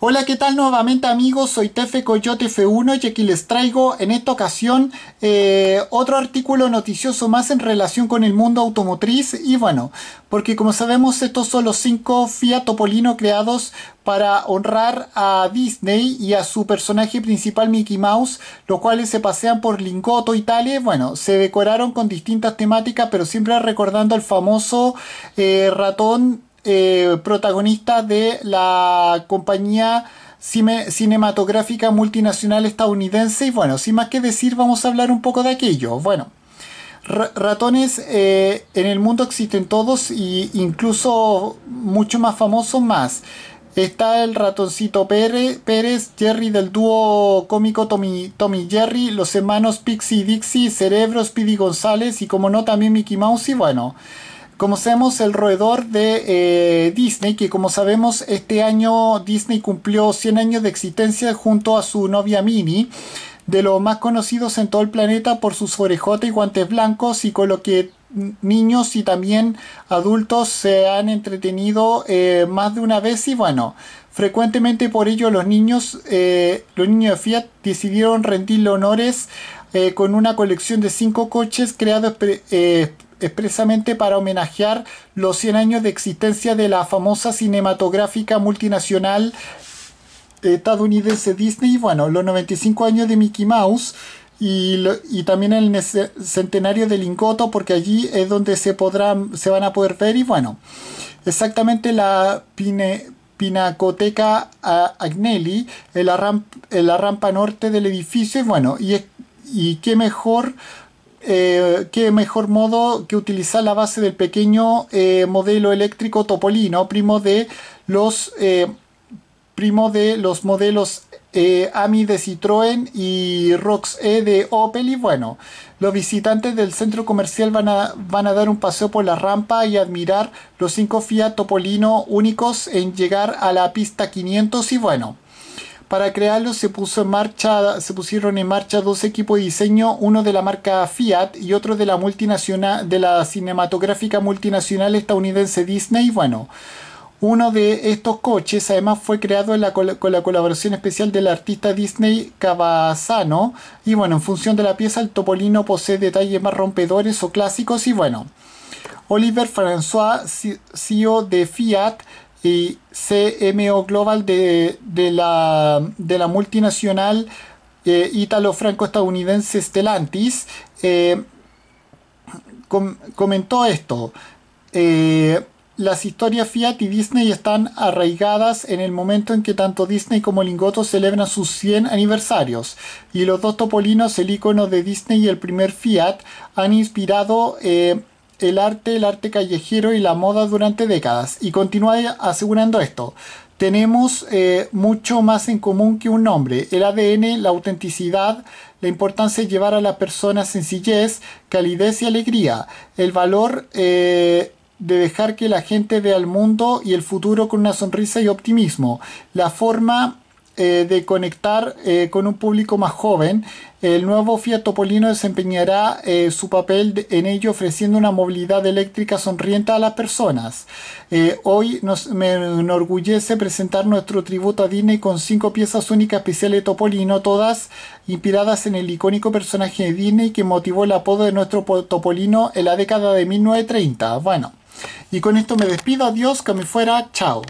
Hola, ¿qué tal nuevamente amigos? Soy Tefe Coyote F1 y aquí les traigo en esta ocasión eh, otro artículo noticioso más en relación con el mundo automotriz y bueno, porque como sabemos estos son los 5 Fiat Topolino creados para honrar a Disney y a su personaje principal Mickey Mouse, los cuales se pasean por Lingotto, Italia. Bueno, se decoraron con distintas temáticas, pero siempre recordando al famoso eh, ratón eh, protagonista de la compañía cinematográfica multinacional estadounidense. Y bueno, sin más que decir, vamos a hablar un poco de aquello. Bueno, ratones eh, en el mundo existen todos e incluso mucho más famosos más. Está el ratoncito Pérez, Jerry del dúo cómico Tommy, Tommy Jerry, los hermanos Pixie y Dixie, Cerebro, Speedy González y como no también Mickey Mouse y bueno. Conocemos el roedor de eh, Disney, que como sabemos este año Disney cumplió 100 años de existencia junto a su novia Minnie, de los más conocidos en todo el planeta por sus orejotas y guantes blancos y con lo que niños y también adultos se han entretenido eh, más de una vez y bueno, frecuentemente por ello los niños, eh, los niños de Fiat decidieron rendirle honores con una colección de 5 coches creados expresamente para homenajear los 100 años de existencia de la famosa cinematográfica multinacional estadounidense Disney, bueno, los 95 años de Mickey Mouse y, también el centenario de Lingoto, porque allí es donde se, podrá, se van a poder ver y bueno, exactamente la Pinacoteca Agnelli, en la, rampa norte del edificio, y bueno, y, y qué mejor eh, qué mejor modo que utilizar la base del pequeño eh, modelo eléctrico topolino, primo de los, eh, primo de los modelos AMI de Citroën y ROX E de Opel. Y bueno, los visitantes del centro comercial van a, van a dar un paseo por la rampa y admirar los cinco Fiat Topolino únicos en llegar a la pista 500. Y bueno. Para crearlo se, puso en marcha, se pusieron en marcha dos equipos de diseño, uno de la marca Fiat y otro de la, multinacional, de la cinematográfica multinacional estadounidense Disney. Bueno, uno de estos coches además fue creado con la colaboración especial del artista Disney Cavazano y bueno, en función de la pieza el Topolino posee detalles más rompedores o clásicos y bueno. Oliver François, CEO de Fiat, y CMO Global de, de, la, multinacional eh, italo ítalo-franco-estadounidense Stellantis, eh, comentó esto. Eh, las historias Fiat y Disney están arraigadas en el momento en que tanto Disney como Lingotto celebran sus 100 aniversarios, y los dos topolinos, el icono de Disney y el primer Fiat, han inspirado este, el arte, el arte callejero y la moda durante décadas. Y continúa asegurando esto. Tenemos eh, mucho más en común que un nombre. El ADN, la autenticidad, la importancia de llevar a la persona sencillez, calidez y alegría. El valor eh, de dejar que la gente vea el mundo y el futuro con una sonrisa y optimismo. La forma eh, de conectar eh, con un público más joven, el nuevo Fiat Topolino desempeñará eh, su papel en ello ofreciendo una movilidad eléctrica sonriente a las personas. hoy nos, me enorgullece presentar nuestro tributo a Disney con cinco piezas únicas especiales de Topolino, todas inspiradas en el icónico personaje de Disney que motivó el apodo de nuestro Topolino en la década de 1930. Bueno, y con esto me despido, adiós, que me fuera, chao.